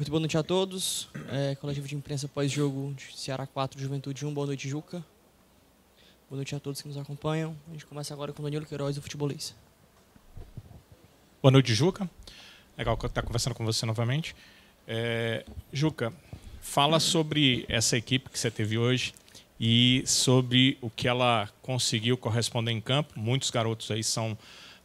Muito boa noite a todos. É, coletivo de imprensa pós-jogo de Ceará 4, Juventude 1. Boa noite, Juca. Boa noite a todos que nos acompanham. A gente começa agora com o Danilo Queiroz, do futebolista. Boa noite, Juca. Legal estar tá conversando com você novamente. É, Juca, fala sobre essa equipe que você teve hoje e sobre o que ela conseguiu corresponder em campo. Muitos garotos aí são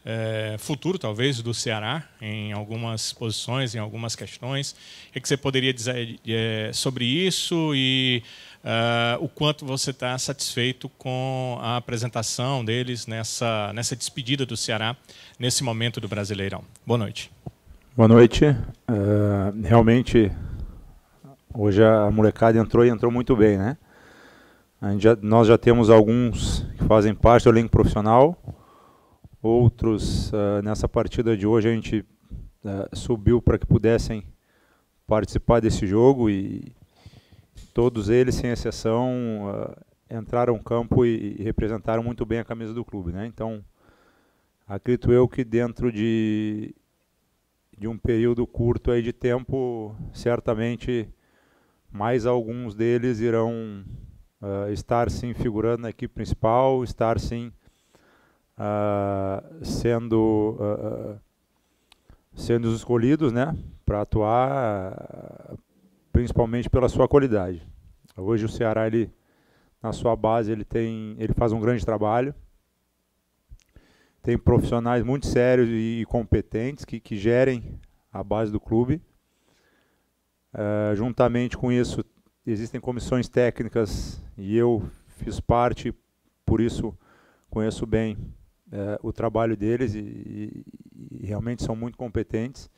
é, futuro, talvez, do Ceará em algumas posições, em algumas questões. O que é você poderia dizer é, sobre isso e eh, o quanto você está satisfeito com a apresentação deles nessa, nessa despedida do Ceará nesse momento do Brasileirão? Boa noite. Boa noite. realmente, hoje a molecada entrou e entrou muito bem, né? Já, nós já temos alguns que fazem parte do elenco profissional Outros, uh, nessa partida de hoje, a gente uh, subiu para que pudessem participar desse jogo e todos eles, sem exceção, uh, entraram campo e, e, representaram muito bem a camisa do clube. Né? Então, acredito eu que dentro de, de um período curto aí de tempo, certamente mais alguns deles irão uh, estar sim figurando na equipe principal, estar sim uh, sendo, uh, sendo escolhidos né, para atuar principalmente pela sua qualidade. Hoje o Ceará, ele, na sua base, ele, tem, ele faz um grande trabalho. Tem profissionais muito sérios e competentes que, que gerem a base do clube. Uh, juntamente com isso, existem comissões técnicas e eu fiz parte, por isso conheço bem é, o trabalho deles e, e, e, realmente são muito competentes.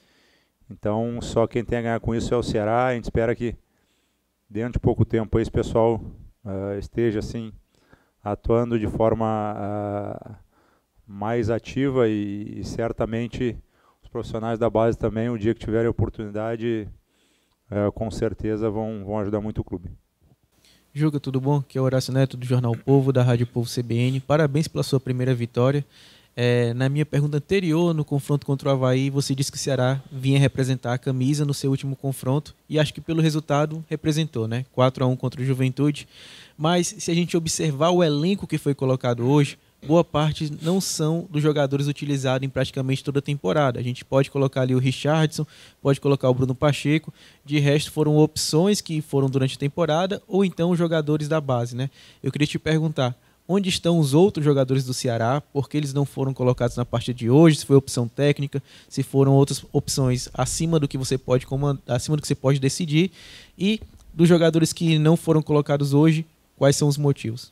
Então, só quem tem a ganhar com isso é o Ceará. A gente espera que dentro de pouco tempo esse pessoal uh, esteja assim atuando de forma uh, mais ativa e, e, certamente os profissionais da base também, o dia que tiverem oportunidade, uh, com certeza vão, vão ajudar muito o clube. Juca, tudo bom? Aqui é o Horácio Neto, do Jornal Povo, da Rádio Povo CBN. Parabéns pela sua primeira vitória. É, na minha pergunta anterior, no confronto contra o Havaí, você disse que o Ceará vinha representar a camisa no seu último confronto e acho que pelo resultado representou, né? 4 a 1 contra o Juventude. Mas se a gente observar o elenco que foi colocado hoje, boa parte não são dos jogadores utilizados em praticamente toda a temporada. A gente pode colocar ali o Richardson, pode colocar o Bruno Pacheco, de resto foram opções que foram durante a temporada ou então jogadores da base, né? Eu queria te perguntar, onde estão os outros jogadores do Ceará? Por que eles não foram colocados na partida de hoje? Se foi opção técnica, se foram outras opções acima do que você pode comandar, acima do que você pode decidir e dos jogadores que não foram colocados hoje, quais são os motivos?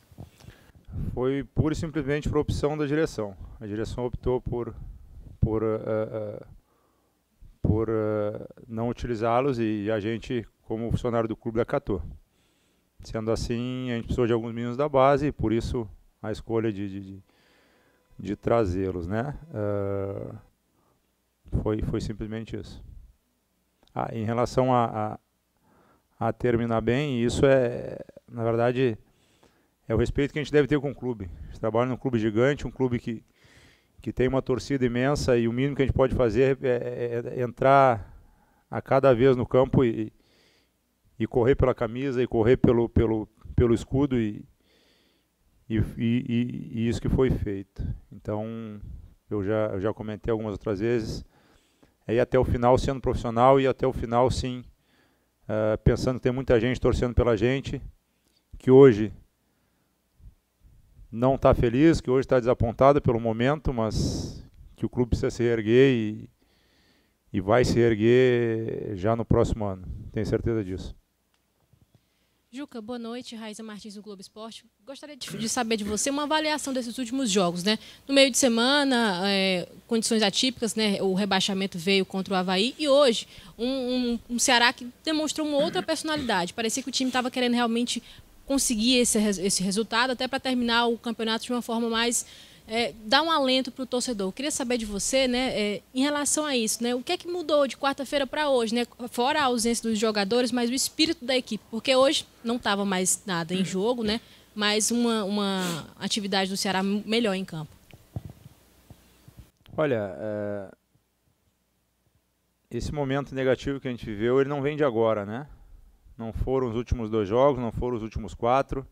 foi pura e simplesmente por opção da direção. A direção optou por, por, uh, uh, por uh, não utilizá-los e a gente, como funcionário do clube, acatou. Sendo assim, a gente precisou de alguns meninos da base e por isso a escolha de, de, de, de trazê-los, né? foi, foi simplesmente isso. Ah, em relação a, a, a terminar bem, isso é, na verdade, é o respeito que a gente deve ter com o clube. A gente trabalha num clube gigante, um clube que, que tem uma torcida imensa e o mínimo que a gente pode fazer é, é, é entrar a cada vez no campo e, e correr pela camisa e correr pelo, pelo, pelo escudo e, e, e, e isso que foi feito. Então, eu já, eu já comentei algumas outras vezes, é ir até o final sendo profissional e até o final, sim, uh, pensando que tem muita gente torcendo pela gente, que hoje não está feliz, que hoje está desapontada pelo momento, mas que o clube precisa se erguer e, e vai se erguer já no próximo ano. Tenho certeza disso. Juca, boa noite. Raíssa Martins do Globo Esporte. Gostaria de, de, saber de você uma avaliação desses últimos jogos, né? No meio de semana, é, condições atípicas, né? O rebaixamento veio contra o Havaí e hoje um, um, um Ceará que demonstrou uma outra personalidade. Parecia que o time estava querendo realmente conseguir esse, esse resultado, até para terminar o campeonato de uma forma mais. É, dar um alento para o torcedor. Eu queria saber de você, né, é, em relação a isso, né, o que é que mudou de quarta-feira para hoje, né, fora a ausência dos jogadores, mas o espírito da equipe, porque hoje não estava mais nada em jogo, né, mas uma, uma atividade do Ceará melhor em campo. Olha, é... esse momento negativo que a gente viveu, ele não vem de agora, né? Não foram os últimos dois jogos, não foram os últimos quatro.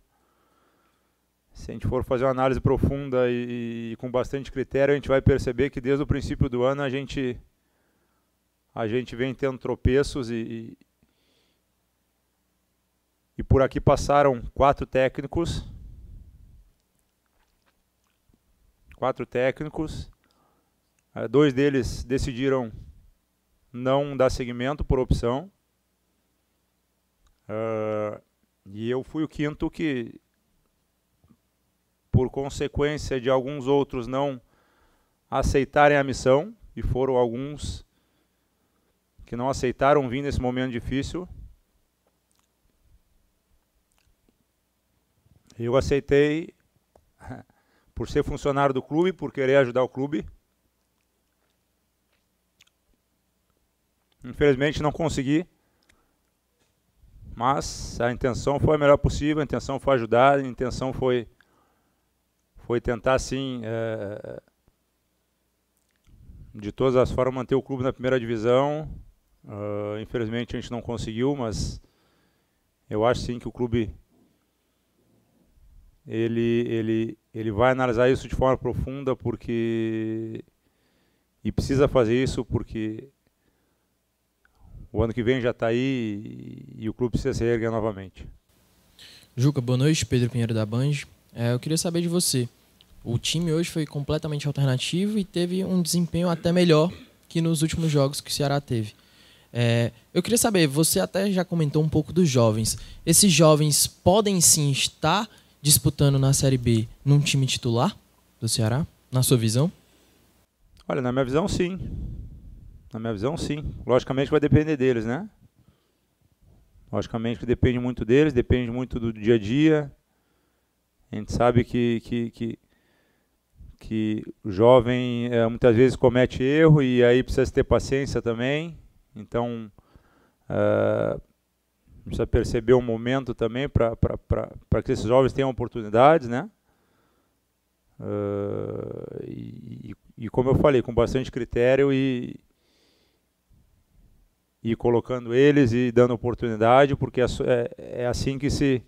Se a gente for fazer uma análise profunda e, e com bastante critério, a gente vai perceber que desde o princípio do ano a gente a gente vem tendo tropeços e, e, e por aqui passaram quatro técnicos. Quatro técnicos. Eh, dois deles decidiram não dar seguimento por opção. Uh, e eu fui o quinto que, por consequência de alguns outros não aceitarem a missão, e foram alguns que não aceitaram vir nesse momento difícil, eu aceitei por ser funcionário do clube, por querer ajudar o clube. Infelizmente não consegui mas a intenção foi a melhor possível, a intenção foi ajudar, a intenção foi, foi tentar, assim, é, de todas as formas, manter o clube na primeira divisão. Uh, infelizmente a gente não conseguiu, mas eu acho sim que o clube ele, ele, ele vai analisar isso de forma profunda porque e precisa fazer isso porque o ano que vem já está aí e, o clube precisa se erguer novamente. Juca, boa noite. Pedro Pinheiro da Banjo. É, eu queria saber de você. O time hoje foi completamente alternativo e teve um desempenho até melhor que nos últimos jogos que o Ceará teve. É, eu queria saber, você até já comentou um pouco dos jovens. Esses jovens podem sim estar disputando na Série B num time titular do Ceará, na sua visão? Olha, na minha visão, sim. Na minha visão, sim. Logicamente vai depender deles, né? Logicamente que depende muito deles, depende muito do dia a dia. A gente sabe que, que, que, que o jovem é, muitas vezes comete erro e aí precisa ter paciência também. Então, é, precisa perceber o um momento também para que esses jovens tenham oportunidades, né? É, e, e como eu falei, com bastante critério e, e colocando eles e dando oportunidade, porque é, é, é assim que se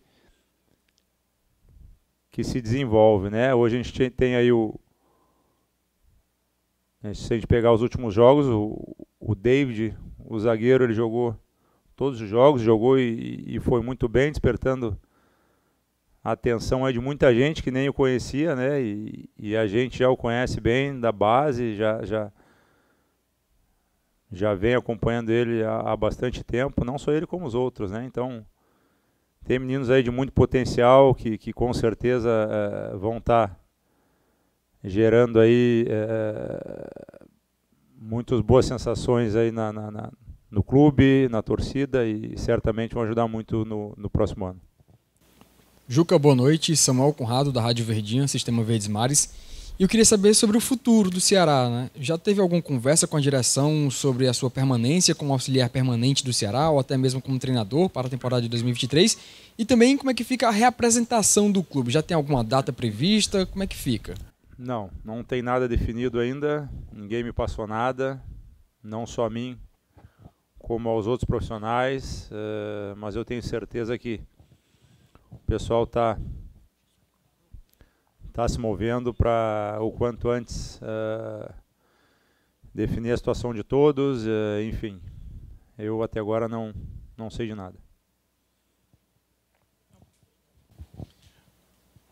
que se desenvolve, né? Hoje a gente tem aí o né, se a gente pegar os últimos jogos, o, o David, o zagueiro, ele jogou todos os jogos, jogou e, e foi muito bem, despertando a atenção aí de muita gente que nem o conhecia, né? E, e, a gente já o conhece bem da base, já, já já vem acompanhando ele há, há, bastante tempo, não só ele como os outros, né? Então tem meninos aí de muito potencial que, que com certeza é, vão estar tá gerando aí é, muitas boas sensações aí na, na, na, no clube, na torcida e certamente vão ajudar muito no, no próximo ano. Juca, boa noite. Samuel Conrado, da Rádio Verdinha, Sistema Verdes Mares. E eu queria saber sobre o futuro do Ceará. Né? Já teve alguma conversa com a direção sobre a sua permanência como auxiliar permanente do Ceará ou até mesmo como treinador para a temporada de 2023? E também como é que fica a reapresentação do clube? Já tem alguma data prevista? Como é que fica? Não, não tem nada definido ainda. Ninguém me passou nada, não só a mim, como aos outros profissionais. Eh, mas eu tenho certeza que o pessoal está está se movendo para o quanto antes uh, definir a situação de todos, uh, enfim. Eu até agora não, não sei de nada.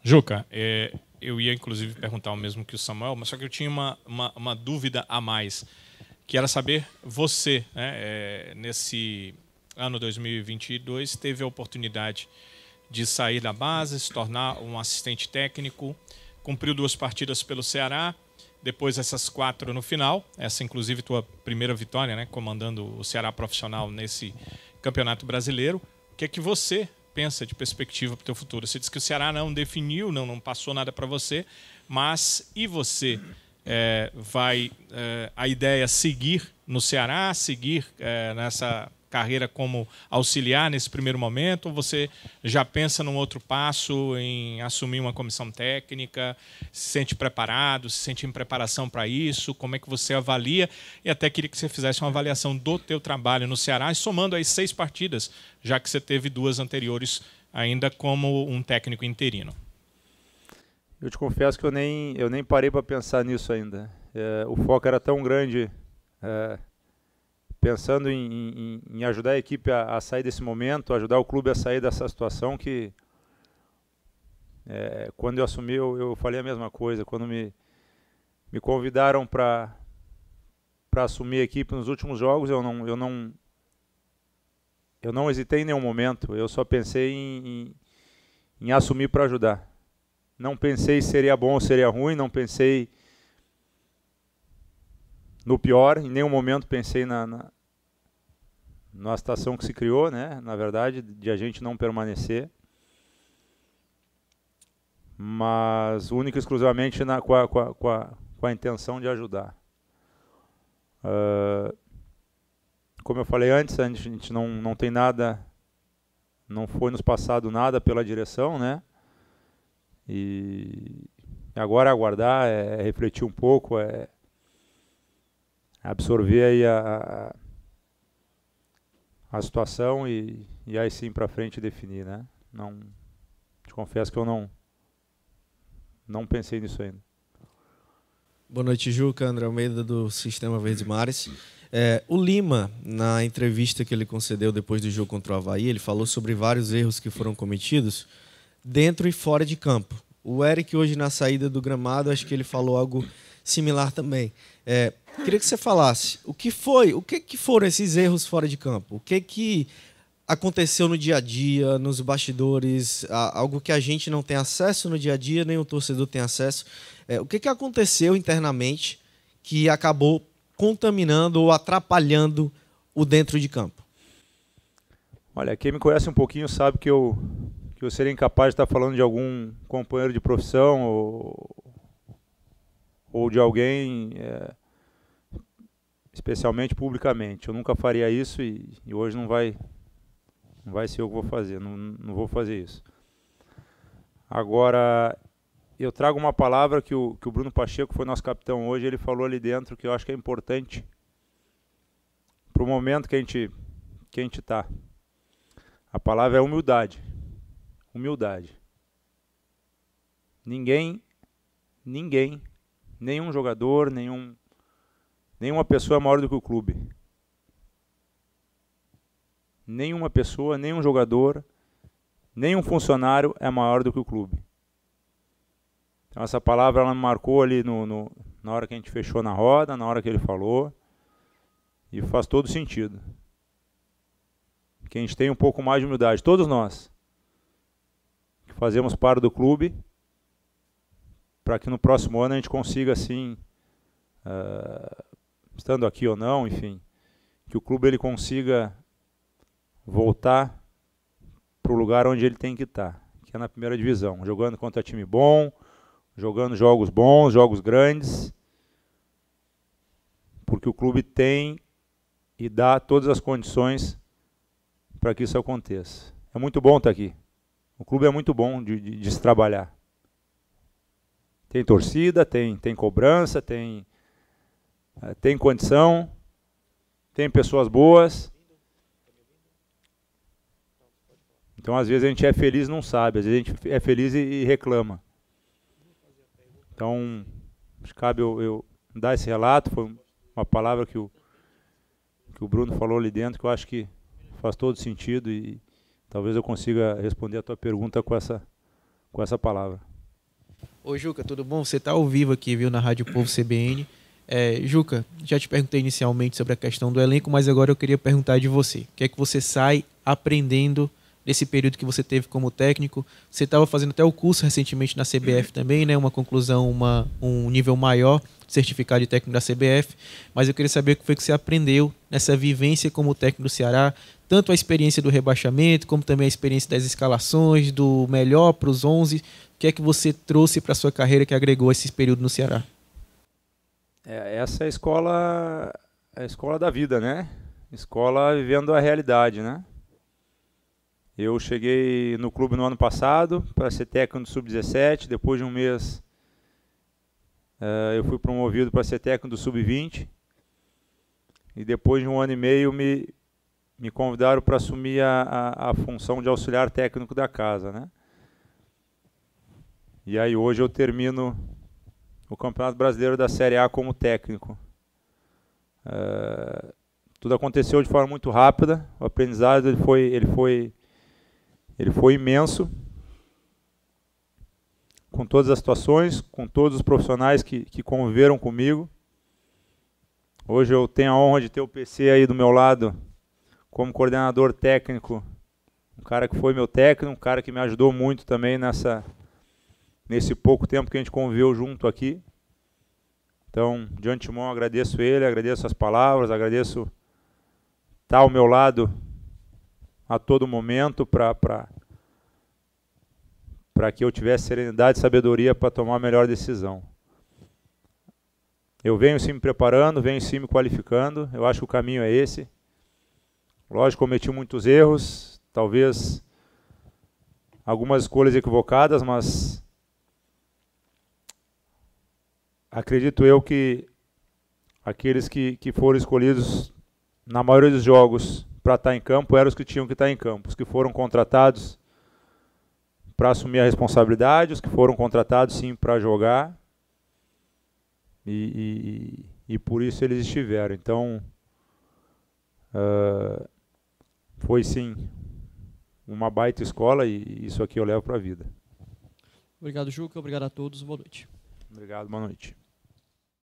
Juca, é, eu ia inclusive perguntar o mesmo que o Samuel, mas só que eu tinha uma, uma, uma dúvida a mais, que era saber você, né, é, nesse ano 2022, teve a oportunidade de de sair da base, se tornar um assistente técnico, cumpriu duas partidas pelo Ceará, depois essas quatro no final, essa inclusive tua primeira vitória, né, comandando o Ceará profissional nesse Campeonato Brasileiro. O que é que você pensa de perspectiva para o teu futuro? Você disse que o Ceará não definiu, não, não passou nada para você, mas e você? É, vai é, a ideia seguir no Ceará, seguir é, nessa carreira como auxiliar nesse primeiro momento? Ou você já pensa num outro passo, em assumir uma comissão técnica? Se sente preparado? Se sente em preparação para isso? Como é que você avalia? E até queria que você fizesse uma avaliação do teu trabalho no Ceará, somando aí seis partidas, já que você teve duas anteriores ainda como um técnico interino. Eu te confesso que eu nem, eu nem parei para pensar nisso ainda. É, o foco era tão grande é, pensando em, em, em, ajudar a equipe a, a, sair desse momento, ajudar o clube a sair dessa situação que é, quando eu assumi eu, eu, falei a mesma coisa. Quando me, me convidaram para para assumir a equipe nos últimos jogos, eu não eu não eu não hesitei em nenhum momento. Eu só pensei em, em, em assumir para ajudar. Não pensei se seria bom ou seria ruim. Não pensei no pior, em nenhum momento pensei na, na, na situação que se criou, né, na verdade, de a gente não permanecer. Mas única e exclusivamente na, com, a, com, a, com, a, com a intenção de ajudar. Uh, como eu falei antes, a gente, não, não tem nada, não foi nos passado nada pela direção, né? E agora aguardar, é, é refletir um pouco, é, é absorver aí a, a a situação e, e aí sim para frente definir, né? Não, te confesso que eu não não pensei nisso ainda. Boa noite, Juca. André Almeida, do Sistema Verde Mares. É, o Lima, na entrevista que ele concedeu depois do jogo contra o Havaí, ele falou sobre vários erros que foram cometidos dentro e fora de campo. O Eric, hoje, na saída do gramado, acho que ele falou algo similar também. É, queria que você falasse o que foi, o que, que foram esses erros fora de campo? O que que aconteceu no dia a dia, nos bastidores, algo que a gente não tem acesso no dia a dia, nem o torcedor tem acesso. É, o que, que aconteceu internamente que acabou contaminando ou atrapalhando o dentro de campo? Olha, quem me conhece um pouquinho sabe que eu, que eu seria incapaz de estar falando de algum companheiro de profissão ou, ou de alguém, é, especialmente publicamente. Eu nunca faria isso e, e, hoje não vai, não vai ser eu que vou fazer, não, não vou fazer isso. Agora, eu trago uma palavra que o, que o Bruno Pacheco, que foi nosso capitão hoje, ele falou ali dentro que eu acho que é importante para o momento que a gente que a gente está. A palavra é humildade. Humildade. Ninguém, ninguém nenhum jogador, nenhum, nenhuma pessoa é maior do que o clube. Nenhuma pessoa, nenhum jogador, nenhum funcionário é maior do que o clube. Então essa palavra ela me marcou ali no, no, na hora que a gente fechou na roda, na hora que ele falou. E faz todo sentido. Que a gente tenha um pouco mais de humildade, todos nós. Que fazemos parte do clube para que no próximo ano a gente consiga, assim, uh, estando aqui ou não, enfim, que o clube ele consiga voltar para o lugar onde ele tem que estar, tá, que é na primeira divisão, jogando contra time bom, jogando jogos bons, jogos grandes, porque o clube tem e dá todas as condições para que isso aconteça. É muito bom estar tá aqui. O clube é muito bom de, de, de se trabalhar tem torcida, tem, tem cobrança, tem, eh, tem condição, tem pessoas boas. Então, às vezes, a gente é feliz e não sabe, às vezes, a gente é feliz e, e reclama. Então, cabe eu, eu, dar esse relato. Foi uma palavra que o, que o Bruno falou ali dentro que eu acho que faz todo sentido e talvez eu consiga responder a tua pergunta com essa, com essa palavra. Ô, Juca, tudo bom? Você está ao vivo aqui, viu, na Rádio Povo CBN. É, Juca, já te perguntei inicialmente sobre a questão do elenco, mas agora eu queria perguntar de você. O que é que você sai aprendendo nesse período que você teve como técnico. Você estava fazendo até o curso recentemente na CBF também, né? Uma conclusão, uma, um nível maior, certificado de técnico da CBF. Mas eu queria saber o que foi que você aprendeu nessa vivência como técnico do Ceará, tanto a experiência do rebaixamento, como também a experiência das escalações, do melhor para os 11. O que é que você trouxe para sua carreira que agregou esse período no Ceará? É, essa é a escola, a escola da vida, né? Escola vivendo a realidade, né? Eu cheguei no clube no ano passado para ser técnico do Sub-17. Depois de um mês, uh, eu fui promovido para ser técnico do Sub-20. E depois de um ano e meio, me, me convidaram para assumir a, a, a, função de auxiliar técnico da casa. Né? E aí hoje eu termino o Campeonato Brasileiro da Série A como técnico. Uh, tudo aconteceu de forma muito rápida. O aprendizado ele foi, ele foi ele foi imenso com todas as situações, com todos os profissionais que, que conviveram comigo. Hoje eu tenho a honra de ter o PC aí do meu lado como coordenador técnico, um cara que foi meu técnico, um cara que me ajudou muito também nessa nesse pouco tempo que a gente conviveu junto aqui. Então, de antemão, agradeço ele, agradeço as palavras, agradeço estar ao meu lado a todo momento para que eu tivesse serenidade e sabedoria para tomar a melhor decisão. Eu venho sim me preparando, venho sim me qualificando, eu acho que o caminho é esse. Lógico, cometi muitos erros, talvez algumas escolhas equivocadas, mas acredito eu que aqueles que, que foram escolhidos na maioria dos jogos para estar tá em campo eram os que tinham que estar tá em campo. Os que foram contratados para assumir a responsabilidade, os que foram contratados sim para jogar. E, e, e, por isso eles estiveram. Então, uh, foi sim uma baita escola e isso aqui eu levo para a vida. Obrigado, Juca. Obrigado a todos. Boa noite. Obrigado, boa noite.